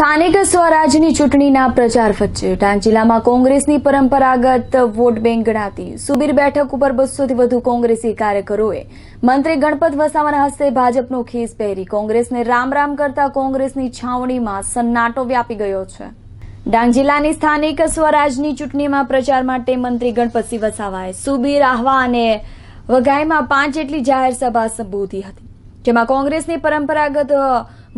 સ્થાનિક સ્વરાજની ચૂંટણીના પ્રચાર વચ્ચે ડાંગ જિલ્લામાં કોંગ્રેસની પરંપરાગત વોટ બેંક ગણાતી સુબીર બેઠક ઉપર બસોથી વધુ કોંગ્રેસી કાર્યકરોએ મંત્રી ગણપત વસાવાના હસ્તે ભાજપનો ખીસ પહેરી કોંગ્રેસને રામ રામ કરતા કોંગ્રેસની છાવણીમાં સન્નાટો વ્યાપી ગયો છે ડાંગ જિલ્લાની સ્થાનિક સ્વરાજની ચૂંટણીમાં પ્રચાર માટે મંત્રી ગણપતસિંહ વસાવાએ સુબીર આહવા અને વઘાઈમાં પાંચ જેટલી જાહેર સભા સંબોધી હતી જેમાં કોંગ્રેસની પરંપરાગત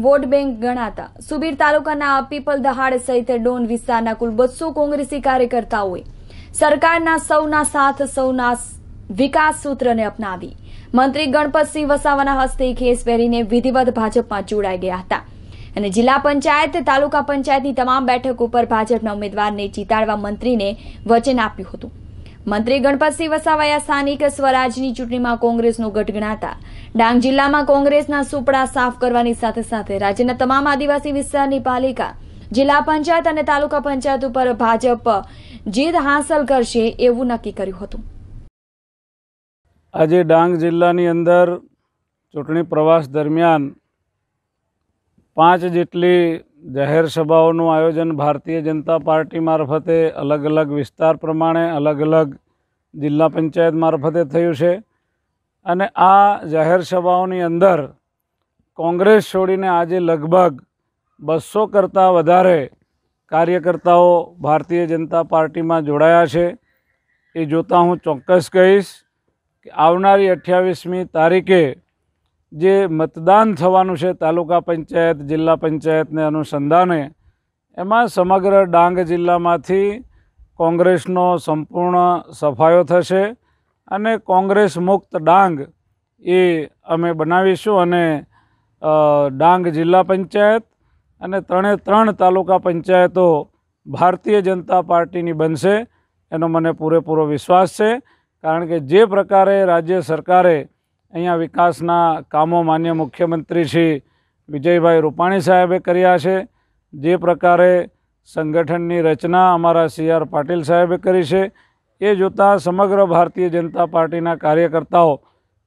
વોટ બેંક ગણાતા સુબીર તાલુકાના પીપલ દહાડ સહિત ડોન વિસ્તારના કુલ બસો કોંગ્રેસી કાર્યકર્તાઓએ સરકારના સૌના સાથ સૌના વિકાસ સૂત્રને અપનાવી મંત્રી ગણપતસિંહ વસાવાના હસ્તે ખેસ પહેરીને વિધિવત ભાજપમાં જોડાઈ ગયા હતા અને જિલ્લા પંચાયત તાલુકા પંચાયતની તમામ બેઠક ઉપર ભાજપના ઉમેદવારને જીતાડવા મંત્રીને વચન આપ્યું હતું મંત્રી ગણપતસિંહ વસાવાયા સ્થાનિક સ્વરાજની ચૂંટણીમાં કોંગ્રેસનું ગઢ ગણાતા ડાંગ જિલ્લામાં કોંગ્રેસના સુપડા સાફ કરવાની સાથે સાથે રાજ્યના તમામ આદિવાસી વિસ્તારની પાલિકા જિલ્લા પંચાયત અને તાલુકા પંચાયત ઉપર ભાજપ જીત હાંસલ કરશે એવું નક્કી કર્યું હતું આજે ડાંગ જિલ્લાની અંદર ચૂંટણી પ્રવાસ દરમિયાન પાંચ જેટલી જાહેર સભાઓનું આયોજન ભારતીય જનતા પાર્ટી મારફતે અલગ અલગ વિસ્તાર પ્રમાણે અલગ અલગ જિલ્લા પંચાયત મારફતે થયું છે અને આ જાહેર સભાઓની અંદર કોંગ્રેસ છોડીને આજે લગભગ બસો કરતાં વધારે કાર્યકર્તાઓ ભારતીય જનતા પાર્ટીમાં જોડાયા છે એ જોતાં હું ચોક્કસ કહીશ કે આવનારી અઠ્યાવીસમી તારીખે જે મતદાન થવાનું છે તાલુકા પંચાયત જિલ્લા પંચાયતને અનુસંધાને એમાં સમગ્ર ડાંગ જિલ્લામાંથી કોંગ્રેસનો સંપૂર્ણ સફાયો થશે અને કોંગ્રેસ મુક્ત ડાંગ એ અમે બનાવીશું અને ડાંગ જિલ્લા પંચાયત અને ત્રણે ત્રણ તાલુકા પંચાયતો ભારતીય જનતા પાર્ટીની બનશે એનો મને પૂરેપૂરો વિશ્વાસ છે કારણ કે જે પ્રકારે રાજ્ય સરકારે અહીંયા વિકાસના કામો માન્ય મુખ્યમંત્રી શ્રી વિજયભાઈ રૂપાણી સાહેબે કર્યા છે જે પ્રકારે સંગઠનની રચના અમારા સી આર પાટીલ સાહેબે કરી છે એ જોતાં સમગ્ર ભારતીય જનતા પાર્ટીના કાર્યકર્તાઓ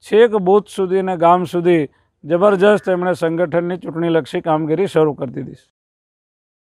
છેક બૂથ સુધી ને ગામ સુધી જબરજસ્ત એમણે સંગઠનની ચૂંટણીલક્ષી કામગીરી શરૂ કરી દીધી છે